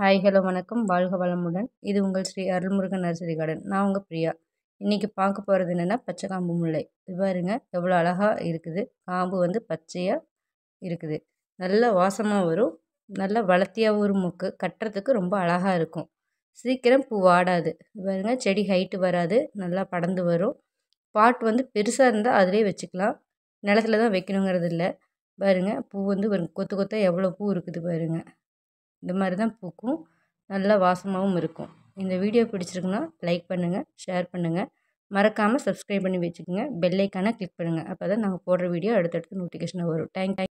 hi hello வணக்கம் வாழ்க வளமுடன் இது உங்கள் ஸ்ரீ அருள்முருகன் நர்சரி கார்டன் நான் உங்கள் பிரியா இன்றைக்கி பார்க்க போகிறது என்னென்னா பச்சை காம்பு முல்லை இது பாருங்க எவ்வளோ அழகாக இருக்குது காம்பு வந்து பச்சையாக இருக்குது நல்ல வாசமாக வரும் நல்ல வளர்த்தியாக ஒரு மூக்கு கட்டுறதுக்கு ரொம்ப அழகாக இருக்கும் சீக்கிரம் பூ வாடாது பாருங்க செடி ஹைட்டு வராது நல்லா படந்து வரும் பாட் வந்து பெருசாக இருந்தால் அதிலே வச்சுக்கலாம் நிலத்துல தான் வைக்கணுங்கிறது இல்லை பாருங்கள் பூ வந்து கொத்து கொத்தாக எவ்வளோ பூ இருக்குது பாருங்கள் இந்த மாதிரி தான் பூக்கும் நல்லா வாசமாகவும் இருக்கும் இந்த வீடியோ பிடிச்சிருக்குன்னா லைக் பண்ணுங்கள் ஷேர் பண்ணுங்கள் மறக்காமல் சப்ஸ்கிரைப் பண்ணி வச்சுக்கோங்க பெல்லைக்கான கிளிக் பண்ணுங்கள் அப்போ தான் நாங்கள் போடுற வீடியோ அடுத்தடுத்து நோட்டிஃபிகேஷனாக வரும் தேங்க் யூ